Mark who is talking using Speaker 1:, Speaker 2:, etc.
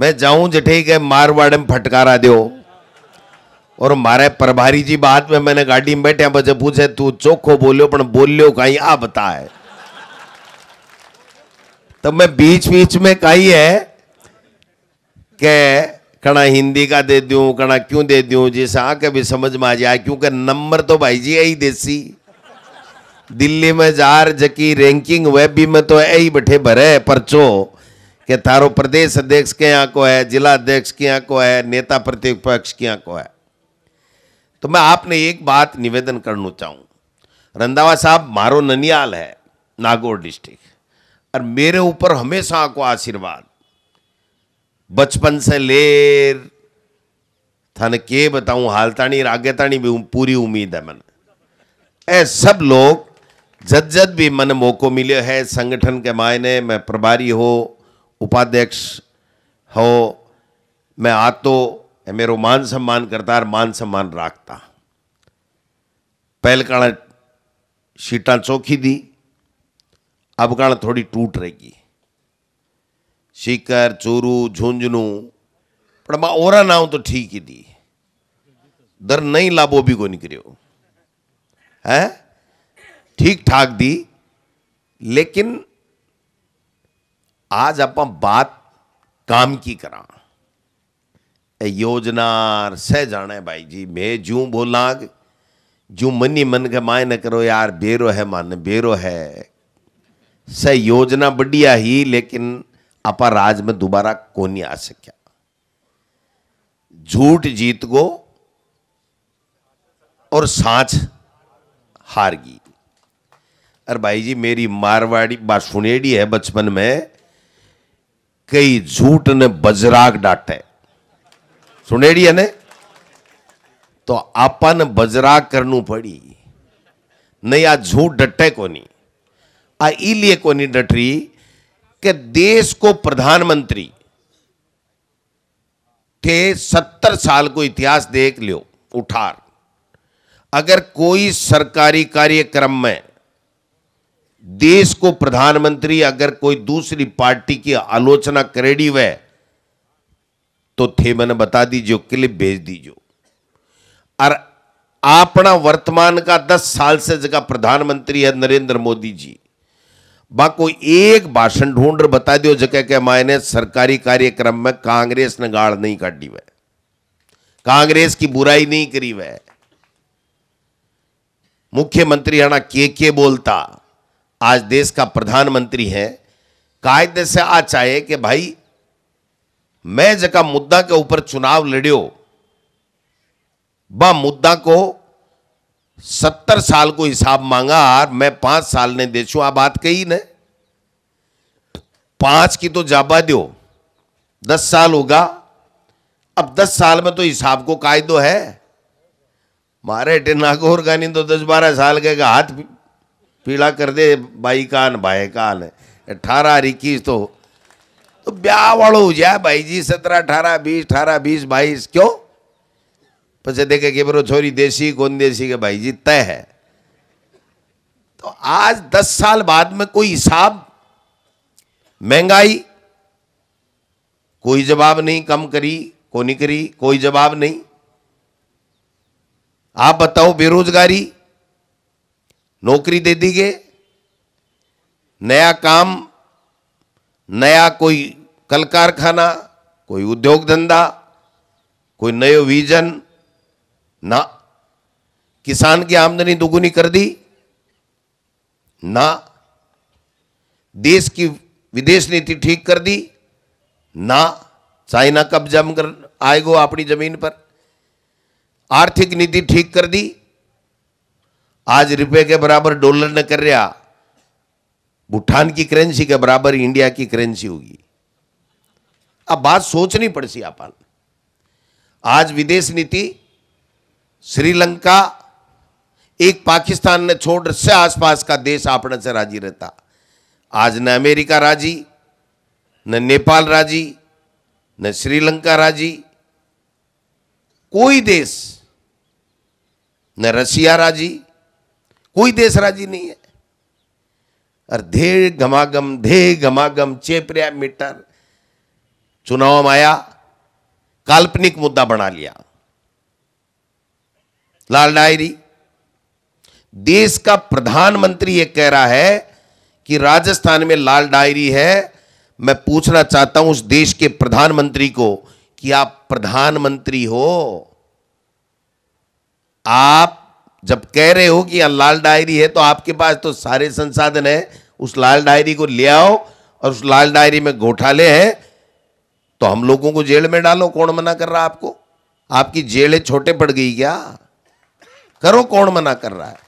Speaker 1: मैं जाऊं जठे के मारवाड़े में फटकारा दो और मारे प्रभारी जी बात में मैंने गाड़ी में बैठे बच्चे पूछे तू चोखो बोलियो पर बोलियो कहीं आ बता है तब मैं बीच बीच में कही है के कणा हिंदी का दे दू कणा क्यों दे दू जिसे आके भी समझ में आ जाए क्योंकि नंबर तो भाई जी यही देसी दिल्ली में जार जकी रैंकिंग वेब भी में तो यही बैठे भरे परचो કે प्रदेश अध्यक्ष के यहाँ को है जिला अध्यक्ष यहाँ को है नेता प्रतिपक्ष यहाँ को है तो मैं आपने एक बात निवेदन करना चाहूँ रंधावा साहब मारो ननियाल है नागौर डिस्ट्रिक्ट और मेरे ऊपर हमेशा आपको आशीर्वाद बचपन से लेर थाने के बताऊँ हाल ताणी आगे ताणी भी पूरी उम्मीद है मैंने ए सब लोग जद जद भी मन मौको मिले है संगठन के मायने मैं प्रभारी हो उपाध्यक्ष हो मैं आ तो મેરું मान सम्मान करता मान सम्मान राखता पहले कारण सीटा चौखी दी अब कारण थोड़ी टूट रहेगी सीकर चूरू झुंझुनू पर मैं ओरा ना तो ठीक ही दी दर नहीं लाभो भी को निकलो है ठीक ठाक दी लेकिन आज आप बात काम की करा योजना सह जाने भाई जी मैं जू बोला जू मनी मन के माय न करो यार बेरो है मान बेरो है सह योजना बढ़िया ही लेकिन अपा राज में दोबारा कोनी आ सकिया झूठ जीत गो और सांच हार गई अरे भाई जी मेरी मारवाड़ी बात सुनेडी है बचपन में कई झूठ ने बजराग डाटे सुनेड़ी ने तो आपन बजराग करणू पड़ी नहीं आ झूठ डटे को नहीं आ इलिए को नहीं डट रही देश को प्रधानमंत्री थे सत्तर साल को इतिहास देख लियो उठार अगर कोई सरकारी कार्यक्रम में देश को प्रधानमंत्री अगर कोई दूसरी पार्टी की आलोचना करेडी वह तो थे मैंने बता दीजिए क्लिप भेज दीजिए और आपना वर्तमान का दस साल से जगह प्रधानमंत्री है नरेंद्र मोदी जी बा कोई एक भाषण ढूंढ बता दियो जगह के मायने सरकारी कार्यक्रम में कांग्रेस ने गाड़ नहीं काटी वह कांग्रेस की बुराई नहीं करी वह मुख्यमंत्री ना के के बोलता आज देश का प्रधानमंत्री हैं कायदे से आ चाहे कि भाई मैं जगह मुद्दा के ऊपर चुनाव लड़ियो बा मुद्दा को सत्तर साल को हिसाब मांगा और मैं पांच साल ने दे आ बात कही ने पांच की तो जाबा दो दस साल होगा अब दस साल में तो हिसाब को कायदो है मारे टे नागोर गानी तो दस बारह साल के हाथ पीला कर दे बाई कान भाई कान अठारह इक्कीस तो तो ब्याह वालो हो जाए भाई जी सत्रह अठारह बीस अठारह बीस बाईस क्यों पचे देखे कि बरो छोरी देसी कौन देसी के भाई जी तय है तो आज दस साल बाद में कोई हिसाब महंगाई कोई जवाब नहीं कम करी को नहीं करी कोई जवाब नहीं आप बताओ बेरोजगारी नौकरी दे दी गई नया काम नया कोई कल कारखाना कोई उद्योग धंधा कोई नयो विजन ना किसान की आमदनी दुगुनी कर दी ना देश की विदेश नीति ठीक कर दी ना चाइना कब जम कर आएगो अपनी जमीन पर आर्थिक नीति ठीक कर दी आज रुपए के बराबर डॉलर ने कर रहा भूटान की करेंसी के बराबर इंडिया की करेंसी होगी अब बात सोचनी पड़ सी आप आज विदेश नीति श्रीलंका एक पाकिस्तान ने छोड़ से आसपास का देश अपने से राजी रहता आज न अमेरिका राजी न नेपाल राजी न श्रीलंका राजी कोई देश न रशिया राजी कोई देश राजी नहीं है और धे गमागम धे गमागम चेपरिया मीटर चुनाव में आया काल्पनिक मुद्दा बना लिया लाल डायरी देश का प्रधानमंत्री ये कह रहा है कि राजस्थान में लाल डायरी है मैं पूछना चाहता हूं उस देश के प्रधानमंत्री को कि आप प्रधानमंत्री हो आप जब कह रहे हो कि लाल डायरी है तो आपके पास तो सारे संसाधन है उस लाल डायरी को ले आओ और उस लाल डायरी में घोटाले हैं तो हम लोगों को जेल में डालो कौन मना कर रहा आपको आपकी जेलें छोटे पड़ गई क्या करो कौन मना कर रहा है